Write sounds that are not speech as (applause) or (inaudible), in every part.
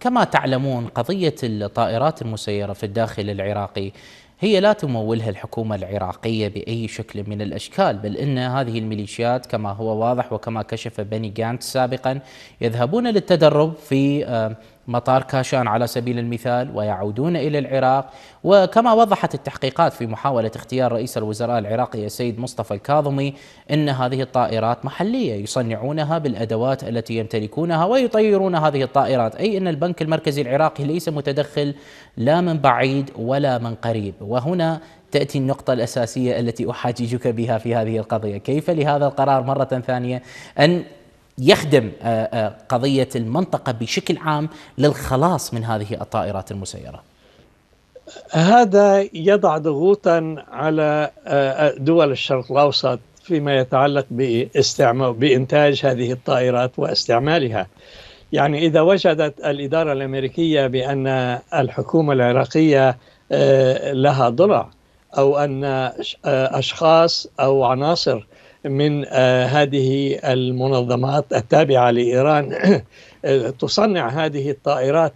كما تعلمون قضية الطائرات المسيرة في الداخل العراقي هي لا تمولها الحكومة العراقية بأي شكل من الأشكال بل إن هذه الميليشيات كما هو واضح وكما كشف بني جانت سابقا يذهبون للتدرب في آه، مطار كاشان على سبيل المثال ويعودون الى العراق وكما وضحت التحقيقات في محاوله اختيار رئيس الوزراء العراقي السيد مصطفى الكاظمي ان هذه الطائرات محليه يصنعونها بالادوات التي يمتلكونها ويطيرون هذه الطائرات اي ان البنك المركزي العراقي ليس متدخل لا من بعيد ولا من قريب وهنا تأتي النقطة الأساسية التي أحاججك بها في هذه القضية كيف لهذا القرار مرة ثانية أن يخدم آه، آه، قضية المنطقة بشكل عام للخلاص من هذه الطائرات المسيرة هذا يضع ضغوطا على آه، دول الشرق الأوسط فيما يتعلق باستعمال بإنتاج هذه الطائرات واستعمالها يعني إذا وجدت الإدارة الأمريكية بأن الحكومة العراقية آه، لها ضلع أو أن آه، أشخاص أو عناصر من آه، هذه المنظمات التابعة لإيران تصنع هذه الطائرات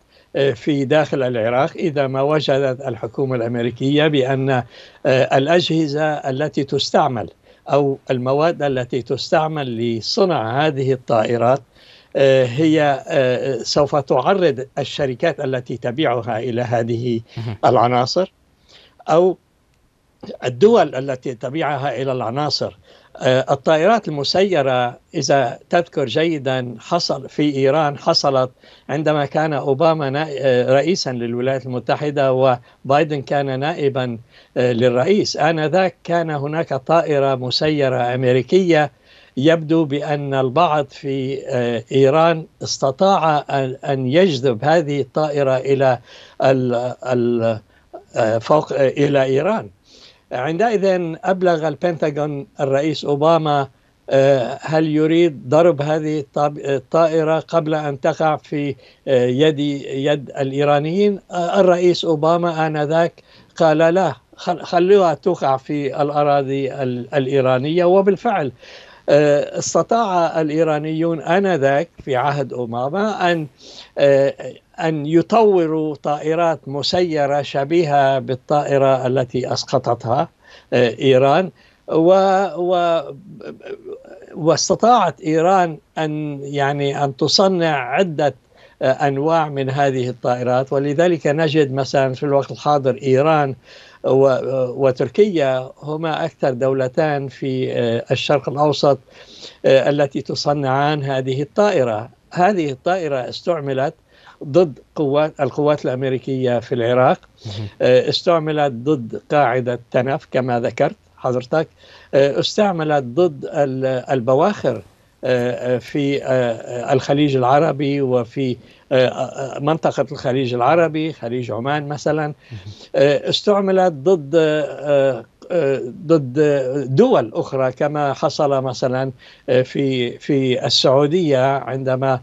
في داخل العراق إذا ما وجدت الحكومة الأمريكية بأن الأجهزة التي تستعمل أو المواد التي تستعمل لصنع هذه الطائرات آه، هي آه، آه، سوف تعرض الشركات التي تبيعها الى هذه العناصر او الدول التي تبيعها الى العناصر الطائرات المسيرة إذا تذكر جيدا حصل في إيران حصلت عندما كان أوباما رئيسا للولايات المتحدة وبايدن كان نائبا للرئيس آنذاك كان هناك طائرة مسيرة أمريكية يبدو بأن البعض في آه، إيران استطاع أن يجذب هذه الطائرة إلى آه، فوق آه، إلى إيران عندئذ أبلغ البنتاغون الرئيس أوباما هل يريد ضرب هذه الطائرة قبل أن تقع في يد يد الإيرانيين الرئيس أوباما آنذاك قال لا خلوها تقع في الأراضي الإيرانية وبالفعل آه، استطاع الايرانيون انذاك في عهد اوباما ان آه، ان يطوروا طائرات مسيره شبيهه بالطائره التي اسقطتها آه، ايران و, و واستطاعت ايران ان يعني ان تصنع عده انواع من هذه الطائرات ولذلك نجد مثلا في الوقت الحاضر ايران وتركيا هما أكثر دولتان في آه، الشرق الأوسط آه، التي تصنعان هذه الطائرة هذه الطائرة استعملت ضد قوات القوات الأمريكية في العراق آه، استعملت ضد قاعدة تنف كما ذكرت حضرتك استعملت ضد البواخر في آه، الخليج العربي وفي آه، آه، منطقة الخليج العربي خليج عمان مثلا استعملت ضد ضد دول أخرى كما حصل مثلا في في السعودية عندما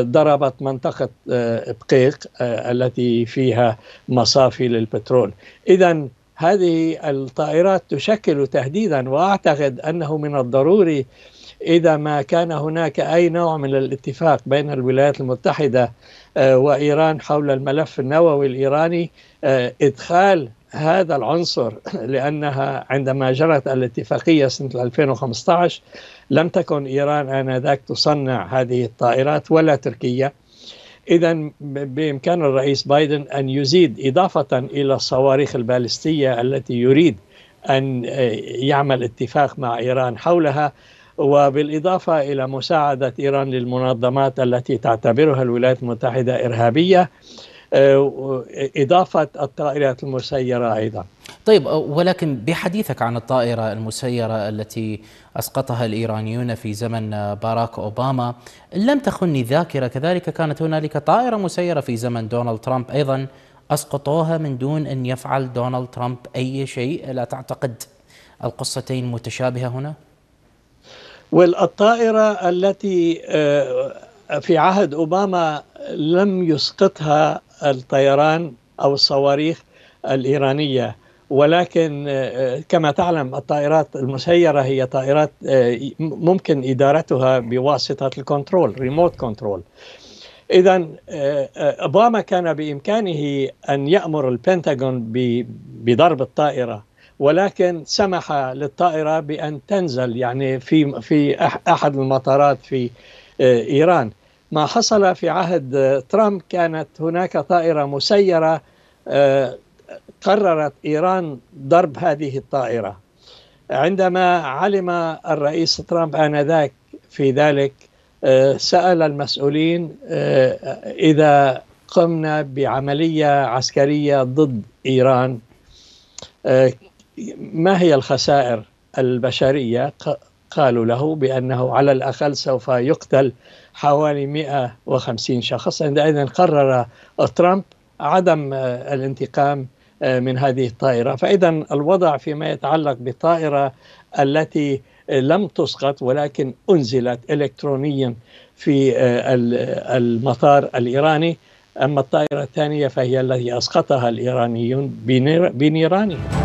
ضربت منطقة بقيق التي فيها مصافي للبترول إذا هذه الطائرات تشكل تهديدا وأعتقد أنه من الضروري إذا ما كان هناك أي نوع من الاتفاق بين الولايات المتحدة آه، وإيران حول الملف النووي الإيراني آه، إدخال هذا العنصر (clears throat) لأنها عندما جرت الاتفاقية سنة 2015 لم تكن إيران آنذاك تصنع هذه الطائرات ولا تركيا إذا بإمكان الرئيس بايدن أن يزيد إضافة إلى الصواريخ البالستية التي يريد أن آه، يعمل اتفاق مع إيران حولها وبالإضافة إلى مساعدة إيران للمنظمات التي تعتبرها الولايات المتحدة إرهابية آه، إضافة الطائرات المسيرة أيضا طيب آه، ولكن بحديثك عن الطائرة المسيرة التي أسقطها الإيرانيون في زمن باراك أوباما لم تخني ذاكرة كذلك كانت هنالك طائرة مسيرة في زمن دونالد ترامب أيضا أسقطوها من دون أن يفعل دونالد ترامب أي شيء لا تعتقد القصتين متشابهة هنا؟ والطائرة التي آه، في عهد أوباما لم يسقطها الطيران أو الصواريخ الإيرانية ولكن آه، كما تعلم الطائرات المسيرة هي طائرات آه، ممكن إدارتها بواسطة الكنترول ريموت كنترول إذا أوباما كان بإمكانه أن يأمر البنتاغون بضرب الطائرة ولكن سمح للطائرة بأن تنزل يعني في في أحد المطارات في آه، إيران ما حصل في عهد آه، ترامب كانت هناك طائرة مسيرة آه، قررت إيران ضرب هذه الطائرة عندما علم الرئيس ترامب آنذاك في ذلك سأل المسؤولين إذا قمنا بعملية عسكرية ضد إيران ما هي الخسائر البشرية قالوا له بأنه على الأقل سوف يقتل حوالي 150 شخص عندئذ قرر ترامب عدم آه، الانتقام آه، من هذه الطائرة فإذا الوضع فيما يتعلق بالطائرة التي لم تسقط ولكن أنزلت إلكترونيا في آه، المطار الإيراني أما الطائرة الثانية فهي التي أسقطها الإيرانيون بنيرانهم